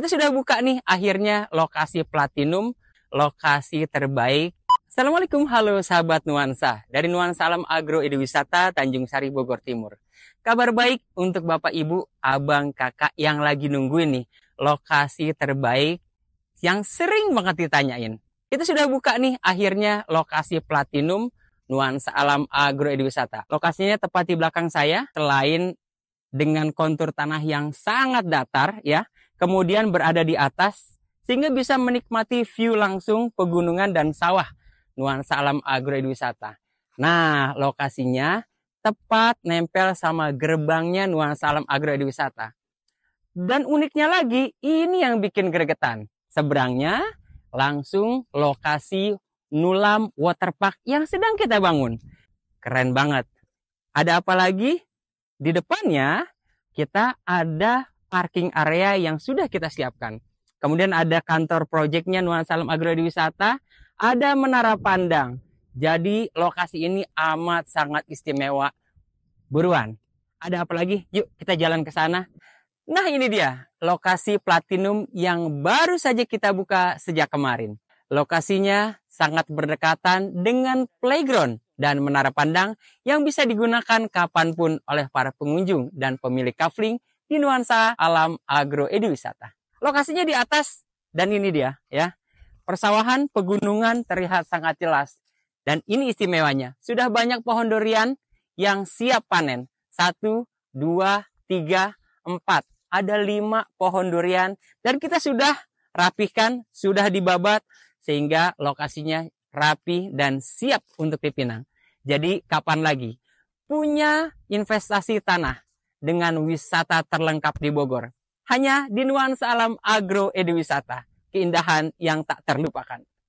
kita sudah buka nih akhirnya lokasi platinum, lokasi terbaik. Assalamualaikum, halo sahabat Nuansa dari Nuansa Alam Agro Wisata Tanjung Sari Bogor Timur. Kabar baik untuk Bapak Ibu, Abang, Kakak yang lagi nungguin nih lokasi terbaik yang sering banget ditanyain. Kita sudah buka nih akhirnya lokasi platinum Nuansa Alam Agro Wisata. Lokasinya tepat di belakang saya, selain dengan kontur tanah yang sangat datar ya, kemudian berada di atas, sehingga bisa menikmati view langsung pegunungan dan sawah nuansa alam Edwisata. Nah, lokasinya tepat nempel sama gerbangnya nuansa alam Edwisata. Dan uniknya lagi, ini yang bikin gregetan. Seberangnya langsung lokasi Nulam Waterpark yang sedang kita bangun. Keren banget. Ada apa lagi? Di depannya kita ada parking area yang sudah kita siapkan. Kemudian ada kantor proyeknya Nuansa Alam Wisata, ada menara pandang. Jadi lokasi ini amat sangat istimewa. Buruan. Ada apa lagi? Yuk kita jalan ke sana. Nah ini dia lokasi platinum yang baru saja kita buka sejak kemarin. Lokasinya sangat berdekatan dengan playground dan menara pandang yang bisa digunakan kapanpun oleh para pengunjung dan pemilik kafling di nuansa alam agro ediwisata. Lokasinya di atas dan ini dia ya. Persawahan pegunungan terlihat sangat jelas. Dan ini istimewanya, sudah banyak pohon durian yang siap panen. Satu, dua, tiga, empat. Ada lima pohon durian dan kita sudah rapihkan, sudah dibabat sehingga lokasinya rapi dan siap untuk dipinang. Jadi kapan lagi? Punya investasi tanah dengan wisata terlengkap di Bogor. Hanya di nuansa alam agro edewisata, keindahan yang tak terlupakan.